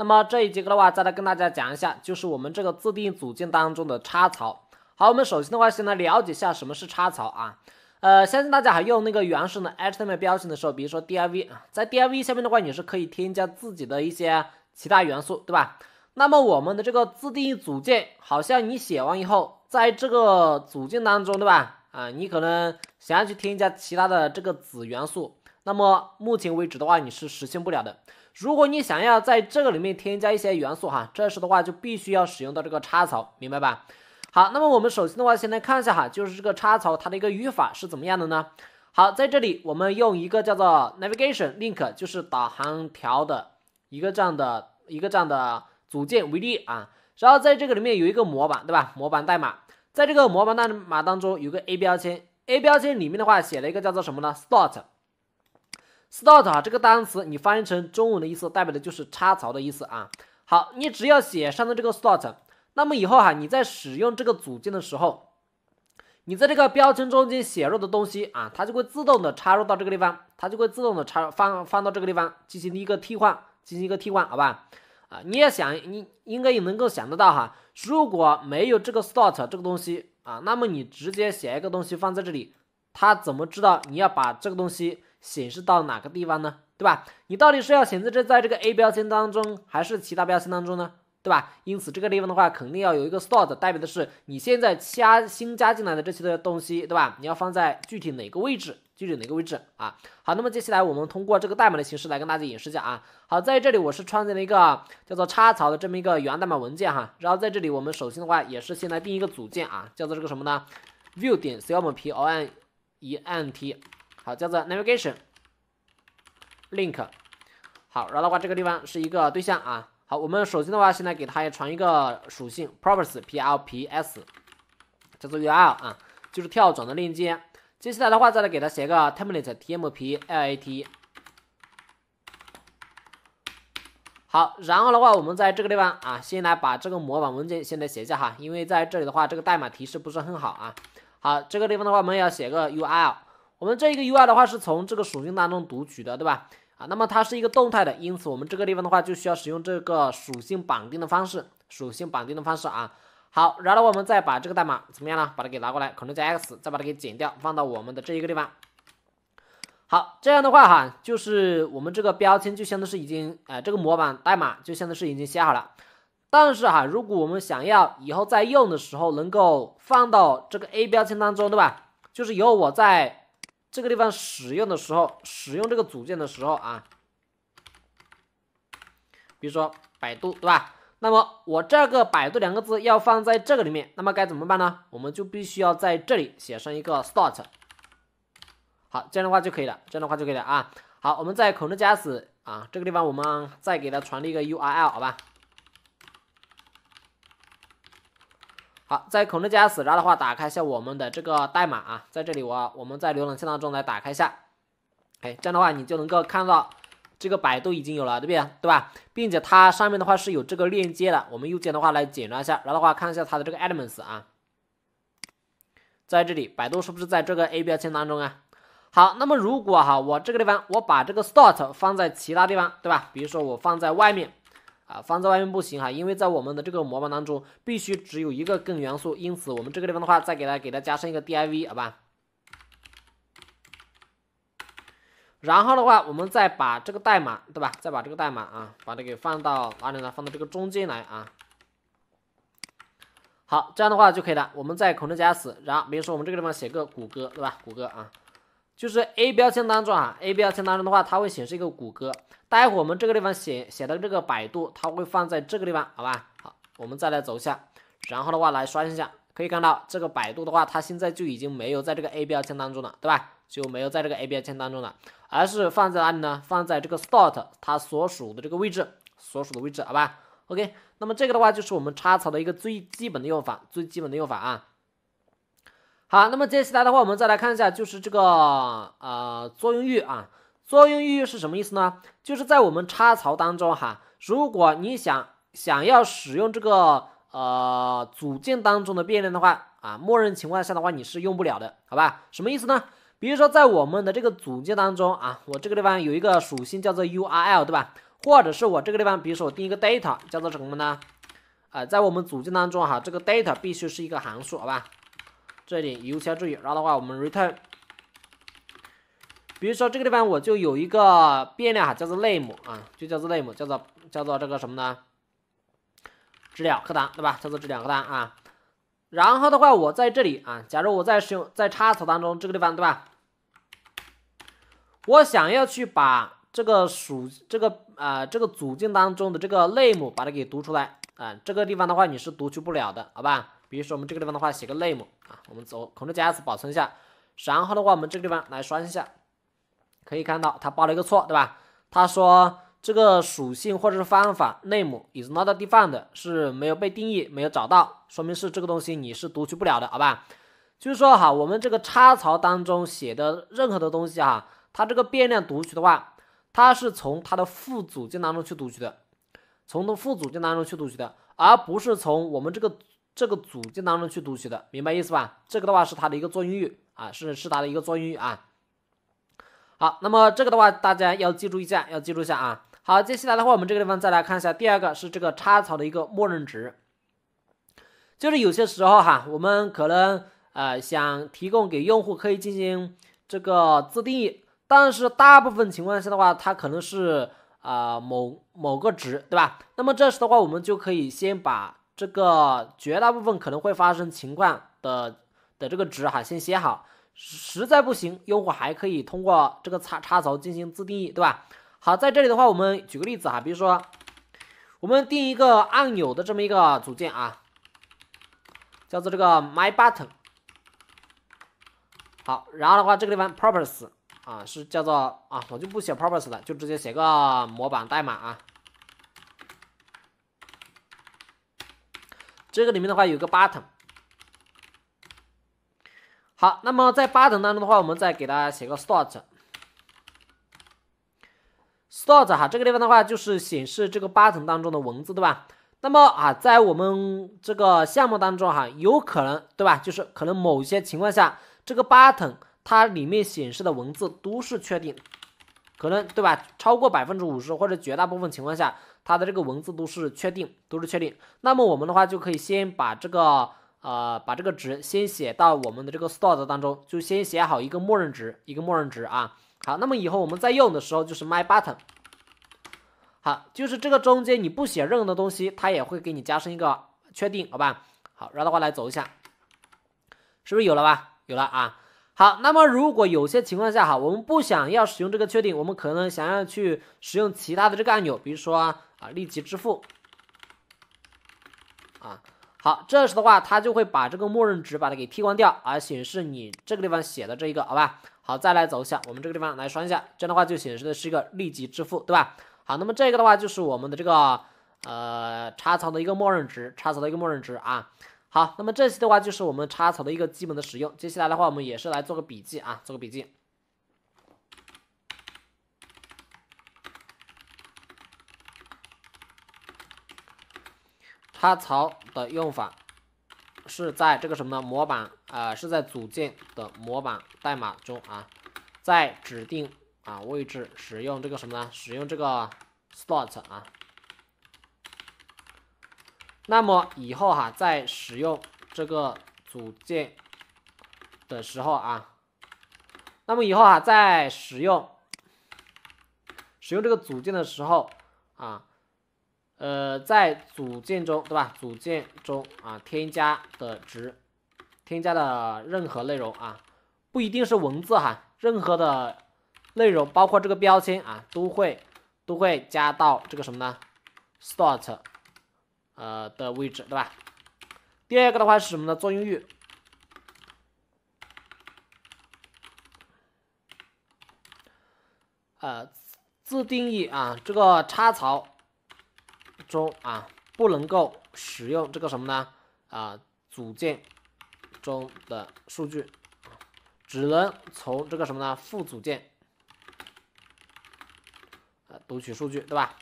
那么这一节课的话，再来跟大家讲一下，就是我们这个自定义组件当中的插槽。好，我们首先的话，先来了解一下什么是插槽啊？呃，相信大家还用那个原始的 HTML 标签的时候，比如说 DIV 啊，在 DIV 下面的话，你是可以添加自己的一些其他元素，对吧？那么我们的这个自定义组件，好像你写完以后，在这个组件当中，对吧？啊，你可能想要去添加其他的这个子元素，那么目前为止的话，你是实现不了的。如果你想要在这个里面添加一些元素哈，这时的话就必须要使用到这个插槽，明白吧？好，那么我们首先的话先来看一下哈，就是这个插槽它的一个语法是怎么样的呢？好，在这里我们用一个叫做 navigation link，就是导航条的一个这样的一个这样的组件为例啊，然后在这个里面有一个模板，对吧？模板代码，在这个模板代码当中有个 a 标签，a 标签里面的话写了一个叫做什么呢？start。Start 啊这个单词你翻译成中文的意思，代表的就是插槽的意思啊。好，你只要写上的这个 Start，那么以后哈，你在使用这个组件的时候，你在这个标签中间写入的东西啊，它就会自动的插入到这个地方，它就会自动的插放放到这个地方进行一个替换，进行一个替换，好吧？啊，你也想你应该也能够想得到哈，如果没有这个 Start 这个东西啊，那么你直接写一个东西放在这里，它怎么知道你要把这个东西？显示到哪个地方呢？对吧？你到底是要显示这在这个 A 标签当中，还是其他标签当中呢？对吧？因此这个地方的话，肯定要有一个 store，代表的是你现在加新加进来的这些的东西，对吧？你要放在具体哪个位置？具体哪个位置啊？好，那么接下来我们通过这个代码的形式来跟大家演示一下啊。好，在这里我是创建了一个叫做插槽的这么一个源代码文件哈。然后在这里，我们首先的话也是先来定一个组件啊，叫做这个什么呢？view 点 c m p o n e n t。好，叫做 navigation link。好，然后的话，这个地方是一个对象啊。好，我们首先的话，现在给它也传一个属性 props p l p s，叫做 url 啊，就是跳转的链接。接下来的话，再来给它写个 template t m p l a t。好，然后的话，我们在这个地方啊，先来把这个模板文件先来写一下哈，因为在这里的话，这个代码提示不是很好啊。好，这个地方的话，我们要写个 url。我们这一个 U I 的话是从这个属性当中读取的，对吧？啊，那么它是一个动态的，因此我们这个地方的话就需要使用这个属性绑定的方式，属性绑定的方式啊。好，然后我们再把这个代码怎么样呢？把它给拿过来，c t r l 加 X，再把它给剪掉，放到我们的这一个地方。好，这样的话哈，就是我们这个标签就相当是已经，呃，这个模板代码就相当是已经写好了。但是哈，如果我们想要以后在用的时候能够放到这个 A 标签当中，对吧？就是以后我在这个地方使用的时候，使用这个组件的时候啊，比如说百度对吧？那么我这个“百度”两个字要放在这个里面，那么该怎么办呢？我们就必须要在这里写上一个 start，好，这样的话就可以了，这样的话就可以了啊。好，我们在 Ctrl 加 S 啊这个地方，我们再给它传递一个 URL，好吧？好，在 c t Ctrl 加 S，死后的话，打开一下我们的这个代码啊，在这里我我们在浏览器当中来打开一下，哎，这样的话你就能够看到这个百度已经有了，对不对？对吧？并且它上面的话是有这个链接的，我们右键的话来检查一下，然后的话看一下它的这个 elements 啊，在这里百度是不是在这个 a 标签当中啊？好，那么如果哈我这个地方我把这个 start 放在其他地方，对吧？比如说我放在外面。啊，放在外面不行哈，因为在我们的这个模板当中，必须只有一个根元素，因此我们这个地方的话，再给它给它加上一个 div，好吧？然后的话，我们再把这个代码，对吧？再把这个代码啊，把它给放到哪里呢？放到这个中间来啊。好，这样的话就可以了。我们再 r l 加 S，然后比如说我们这个地方写个谷歌，对吧？谷歌啊。就是 A 标签当中啊，A 标签当中的话，它会显示一个谷歌。待会我们这个地方写写的这个百度，它会放在这个地方，好吧？好，我们再来走一下，然后的话来刷新一下，可以看到这个百度的话，它现在就已经没有在这个 A 标签当中了，对吧？就没有在这个 A 标签当中了，而是放在哪里呢？放在这个 start 它所属的这个位置，所属的位置，好吧？OK，那么这个的话就是我们插槽的一个最基本的用法，最基本的用法啊。好，那么接下来的话，我们再来看一下，就是这个呃作用域啊，作用域是什么意思呢？就是在我们插槽当中哈，如果你想想要使用这个呃组件当中的变量的话啊，默认情况下的话你是用不了的，好吧？什么意思呢？比如说在我们的这个组件当中啊，我这个地方有一个属性叫做 URL，对吧？或者是我这个地方，比如说我定一个 data 叫做什么呢？啊，在我们组件当中哈，这个 data 必须是一个函数，好吧？这里尤其要注意，然后的话，我们 return。比如说这个地方我就有一个变量哈，叫做 name 啊，就叫做 name，叫做叫做这个什么呢？知了课堂对吧？叫做知了课堂啊。然后的话，我在这里啊，假如我在使用在插槽当中这个地方对吧？我想要去把这个属这个呃这个组件当中的这个 name 把它给读出来啊，这个地方的话你是读取不了的，好吧？比如说我们这个地方的话，写个 name 啊，我们走 Ctrl 加 S 保存一下，然后的话我们这个地方来刷新一下，可以看到它报了一个错，对吧？他说这个属性或者是方法 name is not defined，是没有被定义，没有找到，说明是这个东西你是读取不了的，好吧？就是说哈，我们这个插槽当中写的任何的东西哈，它这个变量读取的话，它是从它的副组件当中去读取的，从它副组件当中去读取的，而不是从我们这个。这个组件当中去读取的，明白意思吧？这个的话是它的一个作用域啊，是是它的一个作用域啊。好，那么这个的话大家要记住一下，要记住一下啊。好，接下来的话我们这个地方再来看一下，第二个是这个插槽的一个默认值，就是有些时候哈，我们可能呃想提供给用户可以进行这个自定义，但是大部分情况下的话，它可能是啊某某个值，对吧？那么这时的话，我们就可以先把。这个绝大部分可能会发生情况的的这个值哈，先写好。实在不行，用户还可以通过这个插插槽进行自定义，对吧？好，在这里的话，我们举个例子哈，比如说我们定一个按钮的这么一个组件啊，叫做这个 My Button。好，然后的话，这个地方 Purpose 啊是叫做啊，我就不写 Purpose 了，就直接写个模板代码啊。这个里面的话有个 button，好，那么在 button 当中的话，我们再给大家写个 start，start 哈，这个地方的话就是显示这个 button 当中的文字，对吧？那么啊，在我们这个项目当中哈，有可能，对吧？就是可能某些情况下，这个 button 它里面显示的文字都是确定，可能对吧？超过百分之五十或者绝大部分情况下。它的这个文字都是确定，都是确定。那么我们的话就可以先把这个呃把这个值先写到我们的这个 store 当中，就先写好一个默认值，一个默认值啊。好，那么以后我们在用的时候就是 my button。好，就是这个中间你不写任何的东西，它也会给你加上一个确定，好吧？好，然后的话来走一下，是不是有了吧？有了啊。好，那么如果有些情况下哈，我们不想要使用这个确定，我们可能想要去使用其他的这个按钮，比如说。啊，立即支付。啊，好，这时的话，它就会把这个默认值把它给替换掉，而显示你这个地方写的这一个，好吧？好，再来走一下，我们这个地方来双一下，这样的话就显示的是一个立即支付，对吧？好，那么这个的话就是我们的这个呃插槽的一个默认值，插槽的一个默认值啊。好，那么这些的话就是我们插槽的一个基本的使用。接下来的话，我们也是来做个笔记啊，做个笔记。它槽的用法是在这个什么呢？模板啊，是在组件的模板代码中啊，在指定啊位置使用这个什么呢？使用这个 slot 啊。那么以后哈，在使用这个组件的时候啊，那么以后哈，在使用使用这个组件的时候啊。呃，在组件中，对吧？组件中啊，添加的值，添加的任何内容啊，不一定是文字哈，任何的内容，包括这个标签啊，都会都会加到这个什么呢？start，呃的位置，对吧？第二个的话是什么呢？作用域，呃，自定义啊，这个插槽。中啊，不能够使用这个什么呢？啊，组件中的数据，只能从这个什么呢？副组件啊、读取数据，对吧？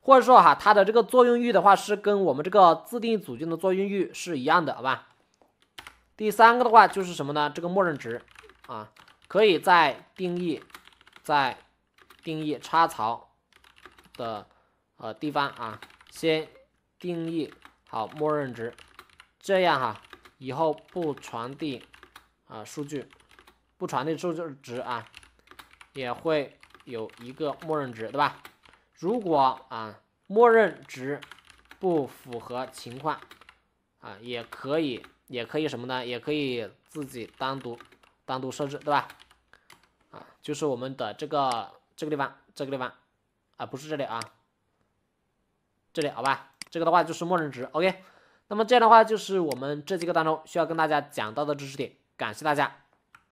或者说哈，它的这个作用域的话是跟我们这个自定义组件的作用域是一样的，好吧？第三个的话就是什么呢？这个默认值啊，可以在定义在定义插槽的。呃，地方啊，先定义好默认值，这样哈，以后不传递啊数据，不传递数据值啊，也会有一个默认值，对吧？如果啊，默认值不符合情况啊，也可以，也可以什么呢？也可以自己单独单独设置，对吧？啊，就是我们的这个这个地方，这个地方啊，不是这里啊。这里好吧，这个的话就是默认值，OK。那么这样的话，就是我们这节课当中需要跟大家讲到的知识点。感谢大家。